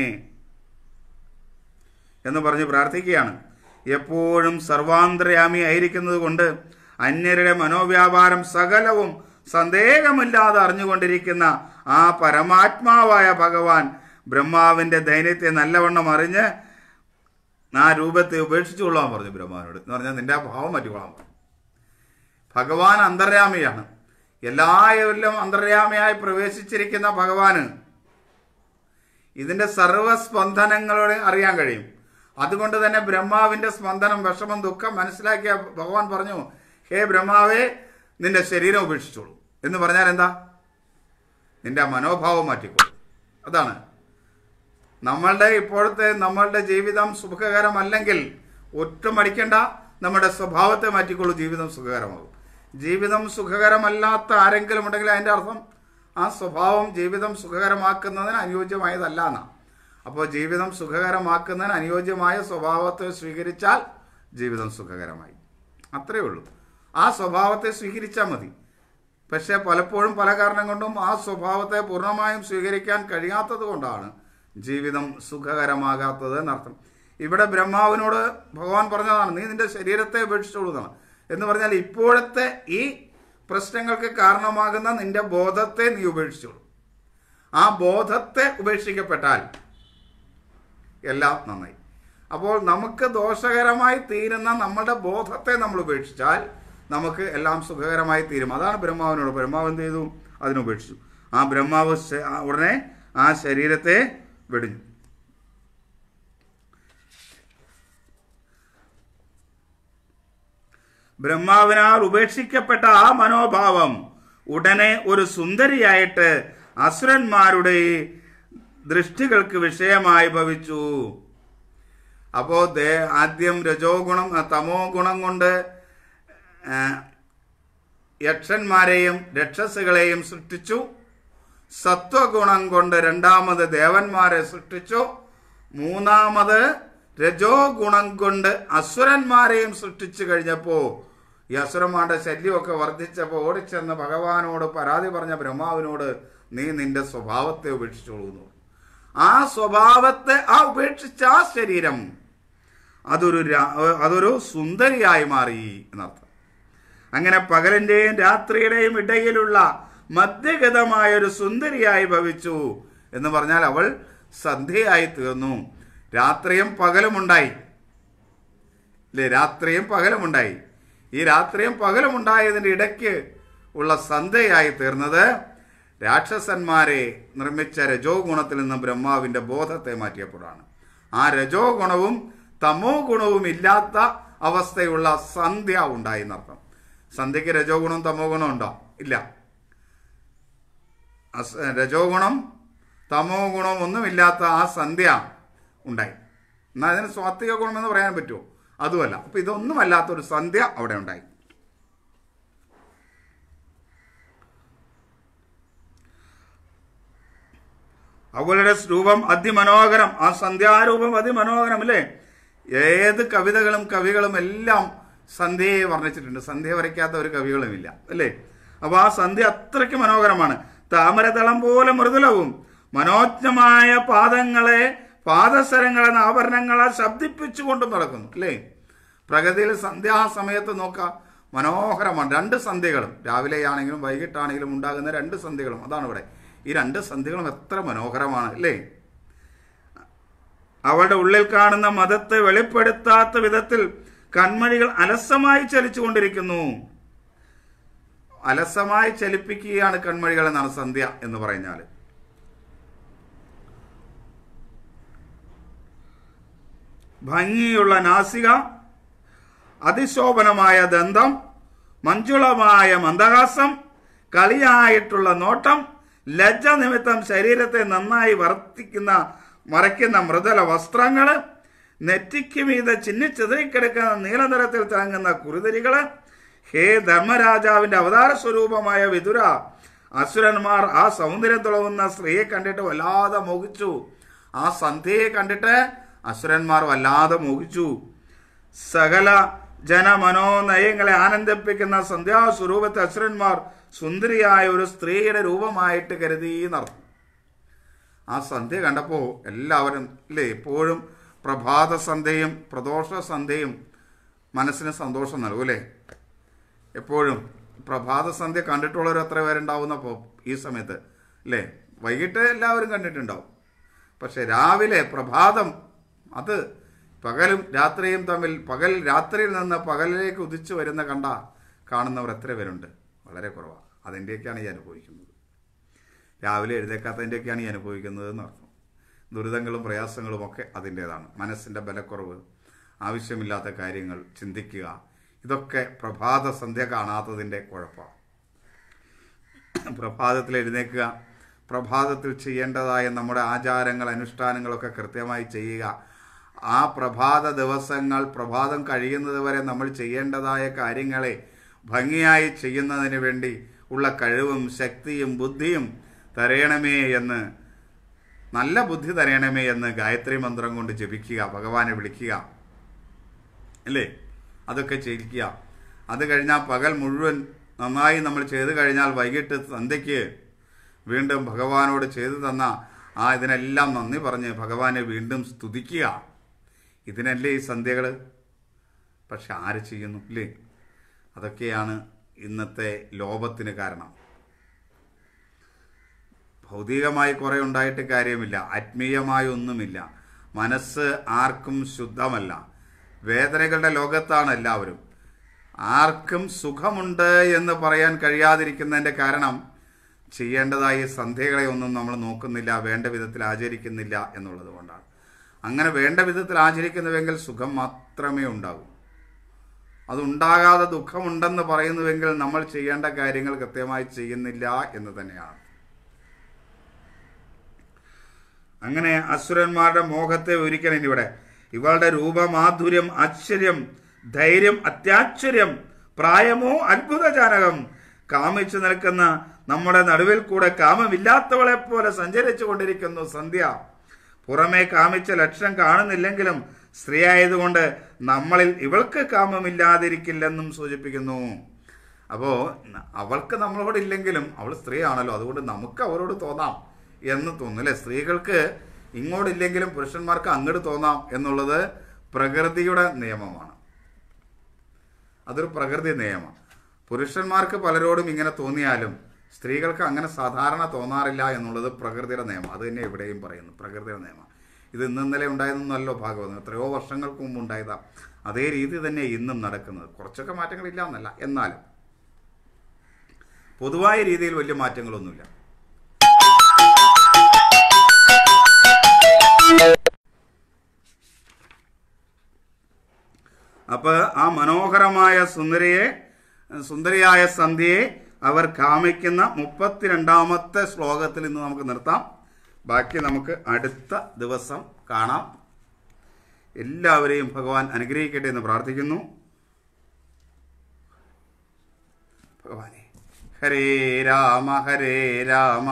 എന്ന് പറഞ്ഞ് പ്രാർത്ഥിക്കുകയാണ് എപ്പോഴും സർവാന്തരയാമി ആയിരിക്കുന്നത് കൊണ്ട് അന്യരുടെ മനോവ്യാപാരം സകലവും സന്ദേഹമില്ലാതെ അറിഞ്ഞുകൊണ്ടിരിക്കുന്ന ആ പരമാത്മാവായ ഭഗവാൻ ബ്രഹ്മാവിന്റെ ദൈന്യത്തെ നല്ലവണ്ണം അറിഞ്ഞ് ആ രൂപത്തെ ഉപേക്ഷിച്ചുകൊള്ളാൻ പറഞ്ഞു ബ്രഹ്മാവിനോട് എന്ന് പറഞ്ഞാൽ നിന്റെ ആ ഭാവം മാറ്റിക്കൊള്ളാൻ പറഞ്ഞു ഭഗവാൻ അന്തർയാമിയാണ് എല്ലാവരിലും അന്തര്യാമയായി പ്രവേശിച്ചിരിക്കുന്ന ഭഗവാന് ഇതിന്റെ സർവ്വസ്പന്ദനങ്ങളോട് അറിയാൻ കഴിയും അതുകൊണ്ട് തന്നെ ബ്രഹ്മാവിന്റെ സ്പന്ദനം വിഷമം ദുഃഖം മനസ്സിലാക്കിയ ഭഗവാൻ പറഞ്ഞു ഹേ ബ്രഹ്മാവേ നിന്റെ ശരീരം ഉപേക്ഷിച്ചോളൂ എന്ന് പറഞ്ഞാൽ എന്താ നിന്റെ മനോഭാവം മാറ്റിക്കോളൂ അതാണ് നമ്മളുടെ ഇപ്പോഴത്തെ നമ്മളുടെ ജീവിതം സുഖകരമല്ലെങ്കിൽ ഒറ്റ മടിക്കേണ്ട നമ്മുടെ സ്വഭാവത്തെ മാറ്റിക്കൊള്ളൂ ജീവിതം സുഖകരമാകും ജീവിതം സുഖകരമല്ലാത്ത ആരെങ്കിലും ഉണ്ടെങ്കിൽ അതിൻ്റെ അർത്ഥം ആ സ്വഭാവം ജീവിതം സുഖകരമാക്കുന്നതിന് അനുയോജ്യമായതല്ല എന്നാണ് അപ്പോൾ ജീവിതം സുഖകരമാക്കുന്നതിന് അനുയോജ്യമായ സ്വഭാവത്തെ സ്വീകരിച്ചാൽ ജീവിതം സുഖകരമായി അത്രയേ ഉള്ളൂ ആ സ്വഭാവത്തെ സ്വീകരിച്ചാൽ മതി പക്ഷേ പലപ്പോഴും പല കാരണം കൊണ്ടും ആ സ്വഭാവത്തെ പൂർണ്ണമായും സ്വീകരിക്കാൻ കഴിയാത്തത് കൊണ്ടാണ് ജീവിതം സുഖകരമാകാത്തത് എന്നർത്ഥം ഇവിടെ ബ്രഹ്മാവിനോട് ഭഗവാൻ പറഞ്ഞതാണ് നീ നിന്റെ ശരീരത്തെ ഉപേക്ഷിച്ചോളൂ എന്നാണ് എന്ന് പറഞ്ഞാൽ ഇപ്പോഴത്തെ ഈ പ്രശ്നങ്ങൾക്ക് കാരണമാകുന്ന നിന്റെ ബോധത്തെ നീ ഉപേക്ഷിച്ചോളൂ ആ ബോധത്തെ ഉപേക്ഷിക്കപ്പെട്ടാൽ എല്ലാം നന്നായി അപ്പോൾ നമുക്ക് ദോഷകരമായി തീരുന്ന നമ്മളുടെ ബോധത്തെ നമ്മൾ ഉപേക്ഷിച്ചാൽ നമുക്ക് എല്ലാം സുഖകരമായി തീരും അതാണ് ബ്രഹ്മാവിനോട് ബ്രഹ്മാവ് എന്ത് ചെയ്തു അതിനുപേക്ഷിച്ചു ആ ബ്രഹ്മാവ് ഉടനെ ആ ശരീരത്തെ വെടിഞ്ഞു ബ്രഹ്മാവിനാൽ ഉപേക്ഷിക്കപ്പെട്ട ആ മനോഭാവം ഉടനെ ഒരു സുന്ദരിയായിട്ട് അസുരന്മാരുടെ ദൃഷ്ടികൾക്ക് വിഷയമായി ഭവിച്ചു അപ്പോൾ ആദ്യം രജോ ഗുണം തമോ ഗുണം കൊണ്ട് യക്ഷന്മാരെയും രക്ഷസുകളെയും സൃഷ്ടിച്ചു സത്വഗുണം കൊണ്ട് രണ്ടാമത് ദേവന്മാരെ സൃഷ്ടിച്ചു മൂന്നാമത് രജോ ഗുണം കൊണ്ട് അസുരന്മാരെയും സൃഷ്ടിച്ചു കഴിഞ്ഞപ്പോൾ ഈ അസുരന്മാരുടെ ശല്യമൊക്കെ വർദ്ധിച്ചപ്പോൾ ഓടിച്ചെന്ന് ഭഗവാനോട് പരാതി പറഞ്ഞ ബ്രഹ്മാവിനോട് നീ നിന്റെ സ്വഭാവത്തെ ഉപേക്ഷിച്ചോളൂ ആ സ്വഭാവത്തെ ആ ഉപേക്ഷിച്ച ആ ശരീരം അതൊരു അതൊരു സുന്ദരിയായി മാറി എന്നർത്ഥം അങ്ങനെ പകലിന്റെയും രാത്രിയുടെയും ഇടയിലുള്ള മധ്യഗതമായ ഒരു സുന്ദരിയായി ഭവിച്ചു എന്ന് പറഞ്ഞാൽ അവൾ സന്ധ്യയായി തീർന്നു രാത്രിയും പകലുമുണ്ടായി അല്ലേ രാത്രിയും പകലുമുണ്ടായി ഈ രാത്രിയും പകലുമുണ്ടായതിൻ്റെ ഇടയ്ക്ക് ഉള്ള സന്ധ്യയായി തീർന്നത് രാക്ഷസന്മാരെ നിർമ്മിച്ച രജോ ഗുണത്തിൽ നിന്ന് ബ്രഹ്മാവിൻ്റെ ബോധത്തെ മാറ്റിയപ്പോഴാണ് ആ രജോ ഗുണവും തമോ ഗുണവും ഇല്ലാത്ത അവസ്ഥയുള്ള സന്ധ്യ ഉണ്ടായി എന്നർത്ഥം സന്ധ്യയ്ക്ക് രജോ ഗുണവും തമോ ഗുണവും ഉണ്ടോ ഇല്ല രജോ ഗുണം തമോ ഗുണം ഒന്നുമില്ലാത്ത ആ സന്ധ്യ ഉണ്ടായി എന്നാൽ അതിന് സ്വാത്വിക ഗുണമെന്ന് പറയാൻ പറ്റുമോ അതുമല്ല അപ്പം ഇതൊന്നും അല്ലാത്തൊരു സന്ധ്യ അവിടെ ഉണ്ടായി അവളുടെ രൂപം അതിമനോഹരം ആ സന്ധ്യാരൂപം അതിമനോഹരം അല്ലേ ഏത് കവിതകളും കവികളും എല്ലാം സന്ധ്യയെ വർണ്ണിച്ചിട്ടുണ്ട് സന്ധ്യ വരയ്ക്കാത്ത ഒരു കവികളുമില്ല അല്ലേ അപ്പോൾ ആ സന്ധ്യ അത്രയ്ക്ക് മനോഹരമാണ് താമരതളം പോലെ മൃദുലവും മനോജ്ഞമായ പാദങ്ങളെ പാദസരങ്ങൾ എന്ന ആഭരണങ്ങളാൽ ശബ്ദിപ്പിച്ചുകൊണ്ട് നടക്കുന്നു അല്ലേ പ്രകൃതിയിൽ സന്ധ്യാസമയത്ത് നോക്കുക മനോഹരമാണ് രണ്ട് സന്ധ്യകളും രാവിലെയാണെങ്കിലും വൈകിട്ടാണെങ്കിലും ഉണ്ടാകുന്ന രണ്ട് സന്ധ്യകളും അതാണ് ഇവിടെ ഈ രണ്ട് സന്ധ്യകളും എത്ര മനോഹരമാണ് അല്ലേ അവളുടെ ഉള്ളിൽ കാണുന്ന മതത്തെ വെളിപ്പെടുത്താത്ത വിധത്തിൽ കൺമണികൾ അലസമായി ചലിച്ചുകൊണ്ടിരിക്കുന്നു അലസമായി ചലിപ്പിക്കുകയാണ് കൺമണികൾ എന്നാണ് സന്ധ്യ എന്ന് പറഞ്ഞാൽ ഭംഗിയുള്ള നാസിക അതിശോഭനമായ ദന്തം മഞ്ജുളമായ മന്ദഹാസം കളിയായിട്ടുള്ള നോട്ടം ലജ്ജ നിമിത്തം ശരീരത്തെ നന്നായി വർത്തിക്കുന്ന മറയ്ക്കുന്ന മൃദല വസ്ത്രങ്ങൾ നെറ്റിക്ക് മീതെ ചിന്നിച്ചെതിരിക്കിടക്കുന്ന നീലനിറത്തിൽ തിളങ്ങുന്ന കുറുതിരികൾ ഹേ ധർമ്മരാജാവിന്റെ അവതാര സ്വരൂപമായ വിതുര അസുരന്മാർ ആ സൗന്ദര്യം തുളവുന്ന സ്ത്രീയെ കണ്ടിട്ട് വല്ലാതെ മോഹിച്ചു ആ സന്ധ്യയെ കണ്ടിട്ട് അസുരന്മാർ വല്ലാതെ മോഹിച്ചു സകല ജനമനോനയങ്ങളെ ആനന്ദിപ്പിക്കുന്ന സന്ധ്യാസ്വരൂപത്തെ അസുരന്മാർ സുന്ദരിയായ ഒരു സ്ത്രീയുടെ രൂപമായിട്ട് കരുതി നടന്നു ആ സന്ധ്യ കണ്ടപ്പോൾ എല്ലാവരും അല്ലേ എപ്പോഴും പ്രഭാത സന്ധ്യയും പ്രദോഷ സന്ധ്യയും മനസ്സിന് സന്തോഷം നൽകും അല്ലേ എപ്പോഴും പ്രഭാത സന്ധ്യ കണ്ടിട്ടുള്ളവർ എത്ര അപ്പോൾ ഈ സമയത്ത് അല്ലേ വൈകിട്ട് എല്ലാവരും കണ്ടിട്ടുണ്ടാവും പക്ഷെ രാവിലെ പ്രഭാതം അത് പകലും രാത്രിയും തമ്മിൽ പകൽ രാത്രിയിൽ നിന്ന് പകലിലേക്ക് ഉദിച്ചു വരുന്ന കണ്ട കാണുന്നവർ എത്ര പേരുണ്ട് വളരെ കുറവാണ് അതിൻ്റെയൊക്കെയാണ് ഈ അനുഭവിക്കുന്നത് രാവിലെ എഴുതേക്കാത്തതിൻ്റെയൊക്കെയാണ് ഈ അനുഭവിക്കുന്നത് എന്ന് അർത്ഥം ദുരിതങ്ങളും പ്രയാസങ്ങളും ഒക്കെ അതിൻ്റേതാണ് മനസ്സിൻ്റെ ബലക്കുറവ് ആവശ്യമില്ലാത്ത കാര്യങ്ങൾ ചിന്തിക്കുക ഇതൊക്കെ പ്രഭാത സന്ധ്യ കാണാത്തതിൻ്റെ കുഴപ്പമാണ് പ്രഭാതത്തിൽ എഴുന്നേക്കുക പ്രഭാതത്തിൽ ചെയ്യേണ്ടതായ നമ്മുടെ ആചാരങ്ങൾ അനുഷ്ഠാനങ്ങളൊക്കെ കൃത്യമായി ചെയ്യുക ആ പ്രഭാത ദിവസങ്ങൾ പ്രഭാതം കഴിയുന്നത് വരെ നമ്മൾ ചെയ്യേണ്ടതായ കാര്യങ്ങളെ ഭംഗിയായി ചെയ്യുന്നതിന് വേണ്ടി ഉള്ള കഴിവും ശക്തിയും ബുദ്ധിയും തരയണമേ എന്ന് നല്ല ബുദ്ധി തരയണമേ എന്ന് ഗായത്രി മന്ത്രം കൊണ്ട് ജപിക്കുക ഭഗവാനെ വിളിക്കുക അല്ലേ അതൊക്കെ ചെയ്യിക്കുക അത് കഴിഞ്ഞാൽ പകൽ മുഴുവൻ നന്നായി നമ്മൾ ചെയ്തു കഴിഞ്ഞാൽ വൈകിട്ട് സന്ധ്യയ്ക്ക് വീണ്ടും ഭഗവാനോട് ചെയ്തു തന്ന ആ ഇതിനെല്ലാം നന്ദി പറഞ്ഞ് ഭഗവാനെ വീണ്ടും സ്തുതിക്കുക ഇതിനല്ലേ ഈ സന്ധ്യകൾ പക്ഷെ ആര് ചെയ്യുന്നു ഇല്ലേ അതൊക്കെയാണ് ഇന്നത്തെ ലോഭത്തിന് കാരണം ഭൗതികമായി കുറേ ഉണ്ടായിട്ട് കാര്യമില്ല ആത്മീയമായി ഒന്നുമില്ല മനസ്സ് ആർക്കും ശുദ്ധമല്ല വേദനകളുടെ ലോകത്താണ് എല്ലാവരും ആർക്കും സുഖമുണ്ട് എന്ന് പറയാൻ കഴിയാതിരിക്കുന്നതിൻ്റെ കാരണം ചെയ്യേണ്ടതായ സന്ധ്യകളെ ഒന്നും നമ്മൾ നോക്കുന്നില്ല വേണ്ട വിധത്തിൽ ആചരിക്കുന്നില്ല എന്നുള്ളത് കൊണ്ടാണ് അങ്ങനെ വേണ്ട വിധത്തിൽ ആചരിക്കുന്നുവെങ്കിൽ സുഖം മാത്രമേ ഉണ്ടാകൂ അതുണ്ടാകാതെ ദുഃഖമുണ്ടെന്ന് പറയുന്നുവെങ്കിൽ നമ്മൾ ചെയ്യേണ്ട കാര്യങ്ങൾ കൃത്യമായി ചെയ്യുന്നില്ല എന്ന് തന്നെയാണ് അങ്ങനെ അസുരന്മാരുടെ മോഹത്തെ ഒരിക്കലും ഇവിടെ ഇവളുടെ രൂപമാധുര്യം ആശ്ചര്യം ധൈര്യം അത്യാശ്ചര്യം പ്രായമോ അത്ഭുതജാനകം കാമിച്ചു നിൽക്കുന്ന നമ്മുടെ നടുവിൽ കൂടെ കാമമില്ലാത്തവളെ പോലെ സഞ്ചരിച്ചു കൊണ്ടിരിക്കുന്നു സന്ധ്യ പുറമേ കാമിച്ച ലക്ഷണം കാണുന്നില്ലെങ്കിലും സ്ത്രീ ആയതുകൊണ്ട് നമ്മളിൽ ഇവൾക്ക് കാമമില്ലാതിരിക്കില്ലെന്നും സൂചിപ്പിക്കുന്നു അപ്പോൾ അവൾക്ക് നമ്മളോട് ഇല്ലെങ്കിലും അവൾ സ്ത്രീയാണല്ലോ അതുകൊണ്ട് നമുക്ക് അവരോട് തോന്നാം എന്ന് തോന്നുന്നു സ്ത്രീകൾക്ക് ഇങ്ങോട്ടില്ലെങ്കിലും പുരുഷന്മാർക്ക് അങ്ങോട്ട് തോന്നാം എന്നുള്ളത് പ്രകൃതിയുടെ നിയമമാണ് അതൊരു പ്രകൃതി നിയമം പുരുഷന്മാർക്ക് പലരോടും ഇങ്ങനെ തോന്നിയാലും സ്ത്രീകൾക്ക് അങ്ങനെ സാധാരണ തോന്നാറില്ല എന്നുള്ളത് പ്രകൃതിയുടെ നിയമം അത് തന്നെ ഇവിടെയും പറയുന്നു പ്രകൃതിയുടെ നിയമം ഇത് ഇന്ന് ഇന്നലെ ഉണ്ടായതെന്നല്ലോ ഭാഗവതം എത്രയോ വർഷങ്ങൾക്ക് മുമ്പ് ഉണ്ടായതാ അതേ രീതി തന്നെ ഇന്നും നടക്കുന്നത് കുറച്ചൊക്കെ ഇല്ല എന്നല്ല എന്നാലും പൊതുവായ രീതിയിൽ വലിയ മാറ്റങ്ങളൊന്നുമില്ല അപ്പോൾ ആ മനോഹരമായ സുന്ദരിയെ സുന്ദരിയായ സന്ധ്യയെ അവർ കാമിക്കുന്ന മുപ്പത്തിരണ്ടാമത്തെ ശ്ലോകത്തിൽ ഇന്ന് നമുക്ക് നിർത്താം ബാക്കി നമുക്ക് അടുത്ത ദിവസം കാണാം എല്ലാവരെയും ഭഗവാൻ അനുഗ്രഹിക്കട്ടെ എന്ന് പ്രാർത്ഥിക്കുന്നു ഭഗവാനെ ഹരേ രാമ ഹരേ രാമ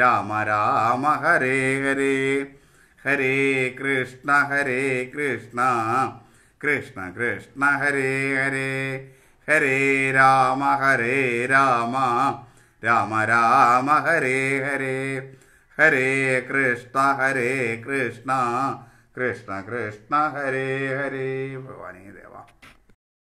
രാമ രാമ ഹരേ ഹരേ ഹരേ കൃഷ്ണ ഹരേ കൃഷ്ണ കൃഷ്ണ കൃഷ്ണ ഹരേ ഹരേ ഹരേ രാമ ഹരേ രാമ രാമ രാമ ഹരേ ഹരേ ഹരേ കൃഷ്ണ ഹരേ കൃഷ്ണ കൃഷ്ണ കൃഷ്ണ ഹരേ ഹരേ ഭഗവാനേ